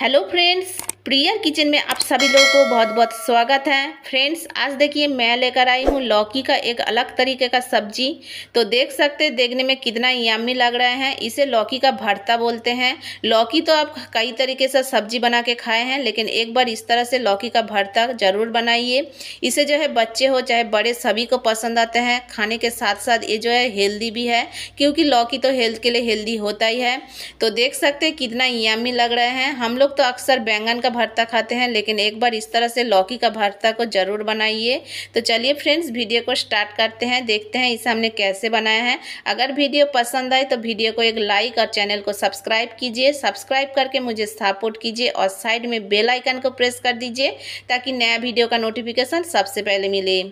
Hello friends, prior kitchen में आप सभी लोगों को बहुत बहुत स्वागत है फ्रेंड्स आज देखिए मैं लेकर आई हूँ लौकी का एक अलग तरीके का सब्जी तो देख सकते देखने में कितना यामी लग रहा है इसे लौकी का भरता बोलते हैं लौकी तो आप कई तरीके से सब्जी बना के खाए हैं लेकिन एक बार इस तरह से लौकी का भरता ज़रूर बनाइए इसे जो है बच्चे हो चाहे बड़े सभी को पसंद आते हैं खाने के साथ साथ ये जो है हेल्दी भी है क्योंकि लौकी तो हेल्थ के लिए हेल्दी होता ही है तो देख सकते कितना यामी लग रहा है हम लोग तो अक्सर बैंगन का भरता खाते हैं लेकिन एक बार इस तरह से लौकी का भरता को ज़रूर बनाइए तो चलिए फ्रेंड्स वीडियो को स्टार्ट करते हैं देखते हैं इसे हमने कैसे बनाया है अगर वीडियो पसंद आए तो वीडियो को एक लाइक और चैनल को सब्सक्राइब कीजिए सब्सक्राइब करके मुझे सपोर्ट कीजिए और साइड में बेलाइकन को प्रेस कर दीजिए ताकि नया वीडियो का नोटिफिकेशन सबसे पहले मिले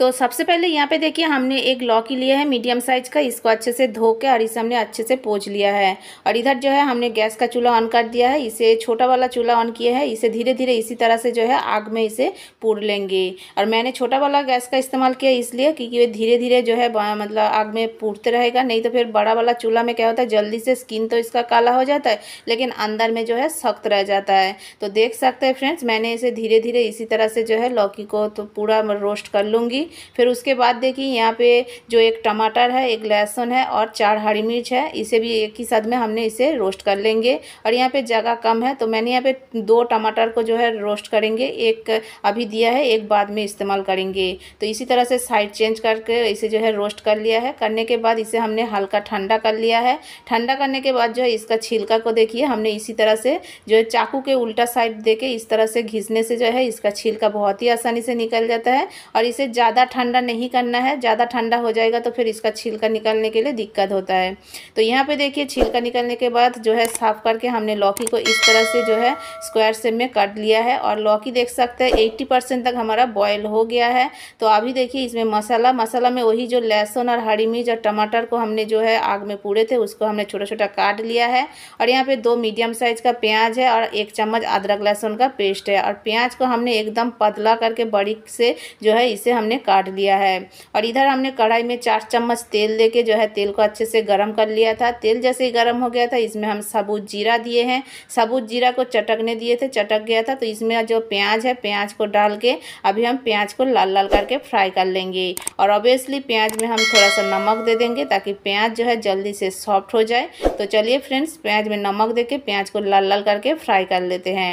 तो सबसे पहले यहाँ पे देखिए हमने एक लौकी लिया है मीडियम साइज़ का इसको अच्छे से धो के और इसे हमने अच्छे से पोच लिया है और इधर जो है हमने गैस का चूल्हा ऑन कर दिया है इसे छोटा वाला चूल्हा ऑन किया है इसे धीरे धीरे इसी तरह से जो है आग में इसे पूर लेंगे और मैंने छोटा वाला गैस का इस्तेमाल किया इसलिए क्योंकि वे धीरे धीरे जो है मतलब आग में पूरते रहेगा नहीं तो फिर बड़ा वाला चूल्हा में क्या होता है जल्दी से स्किन तो इसका काला हो जाता है लेकिन अंदर में जो है सख्त रह जाता है तो देख सकते हैं फ्रेंड्स मैंने इसे धीरे धीरे इसी तरह से जो है लौकी को तो पूरा रोस्ट कर लूँगी फिर उसके बाद देखिए यहाँ पे जो एक टमाटर है एक लहसुन है और चार हरी मिर्च है इसे भी एक ही साथ में हमने इसे रोस्ट कर लेंगे और यहाँ पे जगह कम है तो मैंने यहाँ पे दो टमाटर को जो है रोस्ट करेंगे एक अभी दिया है एक बाद में इस्तेमाल करेंगे तो इसी तरह से साइड चेंज करके इसे जो है रोस्ट कर लिया है करने के बाद इसे हमने हल्का ठंडा कर लिया है ठंडा करने के बाद जो है इसका छिलका को देखिए हमने इसी तरह से जो है चाकू के उल्टा साइड दे इस तरह से घिसने से जो है इसका छिलका बहुत ही आसानी से निकल जाता है और इसे ज़्यादा ज़्यादा ठंडा नहीं करना है ज़्यादा ठंडा हो जाएगा तो फिर इसका छिलका निकालने के लिए दिक्कत होता है तो यहाँ पे देखिए छिलका निकलने के बाद जो है साफ़ करके हमने लौकी को इस तरह से जो है स्क्वायर सेप में काट लिया है और लौकी देख सकते हैं एट्टी तक हमारा बॉयल हो गया है तो अभी देखिए इसमें मसाला मसाला में वही जो लहसुन और हरी मिर्च और टमाटर को हमने जो है आग में पूरे थे उसको हमने छोटा छोटा काट लिया है और यहाँ पर दो मीडियम साइज़ का प्याज है और एक चम्मच अदरक लहसुन का पेस्ट है और प्याज को हमने एकदम पतला करके बड़ी से जो है इसे हमने काट लिया है और इधर हमने कढ़ाई में चार चम्मच तेल लेके जो है तेल को अच्छे से गर्म कर लिया था तेल जैसे ही गर्म हो गया था इसमें हम साबुत जीरा दिए हैं साबुत जीरा को चटकने दिए थे चटक गया था तो इसमें जो प्याज है प्याज को डाल के अभी हम प्याज को लाल लाल करके फ्राई कर लेंगे और ऑब्वियसली प्याज में हम थोड़ा सा नमक दे देंगे ताकि प्याज जो है जल्दी से सॉफ्ट हो जाए तो चलिए फ्रेंड्स प्याज में नमक दे के प्याज को लाल लाल करके फ्राई कर लेते हैं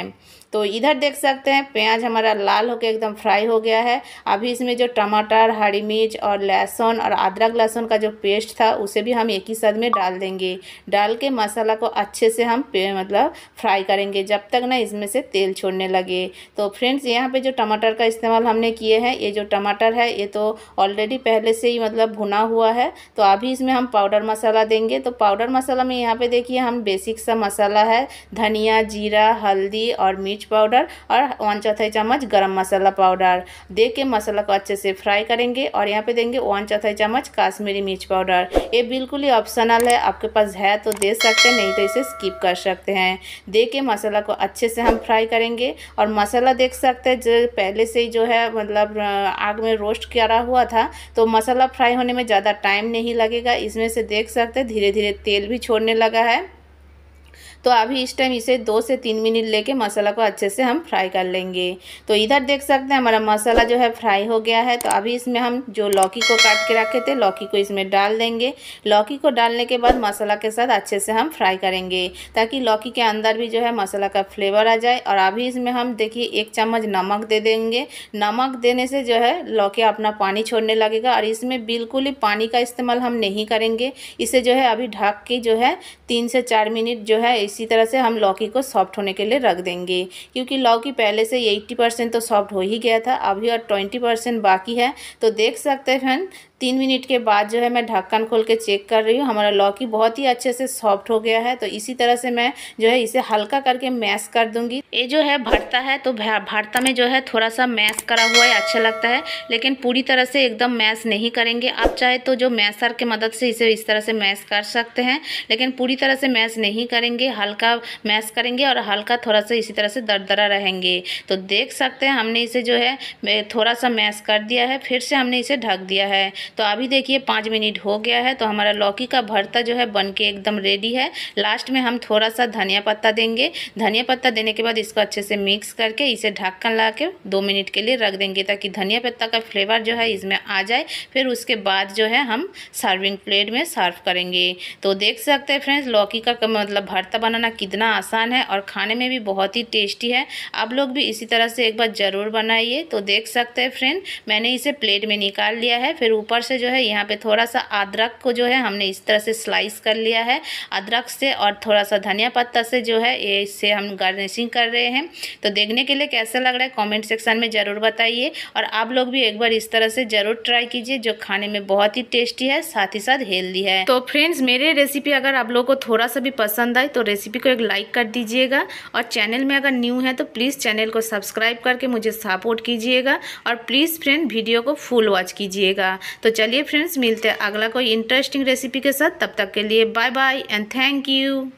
तो इधर देख सकते हैं प्याज हमारा लाल होकर एकदम फ्राई हो गया है अभी इसमें जो टमाटर हरी मिर्च और लहसुन और अदरक लहसुन का जो पेस्ट था उसे भी हम एक ही साथ में डाल देंगे डाल के मसाला को अच्छे से हम मतलब फ्राई करेंगे जब तक ना इसमें से तेल छोड़ने लगे तो फ्रेंड्स यहाँ पर जो टमाटर का इस्तेमाल हमने किए हैं ये जो टमाटर है ये तो ऑलरेडी पहले से ही मतलब भुना हुआ है तो अभी इसमें हम पाउडर मसाला देंगे तो पाउडर मसाला में यहाँ पे देखिए हम बेसिक सा मसाला है धनिया जीरा हल्दी और मिर्च मिर्च पाउडर और वन चौथाई चम्मच गरम मसाला पाउडर दे के मसाला को अच्छे से फ्राई करेंगे और यहाँ पे देंगे वन चौथाई चम्मच काश्मीरी मिर्च पाउडर ये बिल्कुल ही ऑप्शनल है आपके पास है तो दे सकते हैं नहीं तो इसे स्किप कर सकते हैं दे के मसाला को अच्छे से हम फ्राई करेंगे और मसाला देख सकते हैं जो पहले से ही जो है मतलब आग में रोस्ट करा हुआ था तो मसाला फ्राई होने में ज़्यादा टाइम नहीं लगेगा इसमें से देख सकते धीरे धीरे तेल भी छोड़ने लगा है तो अभी इस टाइम इसे दो से तीन मिनट लेके मसाला को अच्छे से हम फ्राई कर लेंगे तो इधर देख सकते हैं हमारा मसाला जो है फ्राई हो गया है तो अभी इसमें हम जो लौकी को काट के रखे थे लौकी को इसमें डाल देंगे लौकी को डालने के बाद मसाला के साथ अच्छे से हम फ्राई करेंगे ताकि लौकी के अंदर भी जो है मसाला का फ्लेवर आ जाए और अभी इसमें हम देखिए एक चम्मच नमक दे देंगे नमक देने से जो है लौकी अपना पानी छोड़ने लगेगा और इसमें बिल्कुल ही पानी का इस्तेमाल हम नहीं करेंगे इसे जो है अभी ढक के जो है तीन से चार मिनट जो है इसी तरह से हम लौकी को सॉफ्ट होने के लिए रख देंगे क्योंकि लौकी पहले से एट्टी परसेंट तो सॉफ्ट हो ही गया था अभी और ट्वेंटी परसेंट बाकी है तो देख सकते हैं फ्रेंड तीन मिनट के बाद जो है मैं ढक्कन खोल के चेक कर रही हूँ हमारा लौकी बहुत ही अच्छे से सॉफ्ट हो गया है तो इसी तरह से मैं जो है इसे हल्का करके मैश कर दूँगी ये जो है भरता है तो भरता में जो है थोड़ा सा मैश करा हुआ है अच्छा लगता है लेकिन पूरी तरह से एकदम मैश नहीं करेंगे आप चाहे तो जो मैसर के मदद से इसे इस तरह से मैश कर सकते हैं लेकिन पूरी तरह से मैश नहीं करेंगे हल्का मैश करेंगे और हल्का थोड़ा सा इसी तरह से दरदरा रहेंगे तो देख सकते हैं हमने इसे जो है थोड़ा सा मैश कर दिया है फिर से हमने इसे ढक दिया है तो अभी देखिए पाँच मिनट हो गया है तो हमारा लौकी का भरता जो है बन के एकदम रेडी है लास्ट में हम थोड़ा सा धनिया पत्ता देंगे धनिया पत्ता देने के बाद इसको अच्छे से मिक्स करके इसे ढक्कन लगा के दो मिनट के लिए रख देंगे ताकि धनिया पत्ता का फ्लेवर जो है इसमें आ जाए फिर उसके बाद जो है हम सर्विंग प्लेट में सर्व करेंगे तो देख सकते हैं फ्रेंड्स लौकी का मतलब भरता बनाना कितना आसान है और खाने में भी बहुत ही टेस्टी है आप लोग भी इसी तरह से एक बार ज़रूर बनाइए तो देख सकते हैं फ्रेंड मैंने इसे प्लेट में निकाल लिया है फिर ऊपर ऊपर से जो है यहाँ पे थोड़ा सा अदरक को जो है हमने इस तरह से स्लाइस कर लिया है अदरक से और थोड़ा सा धनिया पत्ता से जो है ये इससे हम गार्निशिंग कर रहे हैं तो देखने के लिए कैसा लग रहा है कॉमेंट सेक्शन में ज़रूर बताइए और आप लोग भी एक बार इस तरह से ज़रूर ट्राई कीजिए जो खाने में बहुत ही टेस्टी है साथ ही साथ हेल्दी है तो फ्रेंड्स मेरे रेसिपी अगर आप लोग को थोड़ा सा भी पसंद आए तो रेसिपी को एक लाइक कर दीजिएगा और चैनल में अगर न्यू है तो प्लीज़ चैनल को सब्सक्राइब करके मुझे सपोर्ट कीजिएगा और प्लीज़ फ्रेंड वीडियो को फुल वॉच कीजिएगा तो तो चलिए फ्रेंड्स मिलते हैं अगला कोई इंटरेस्टिंग रेसिपी के साथ तब तक के लिए bye bye and thank you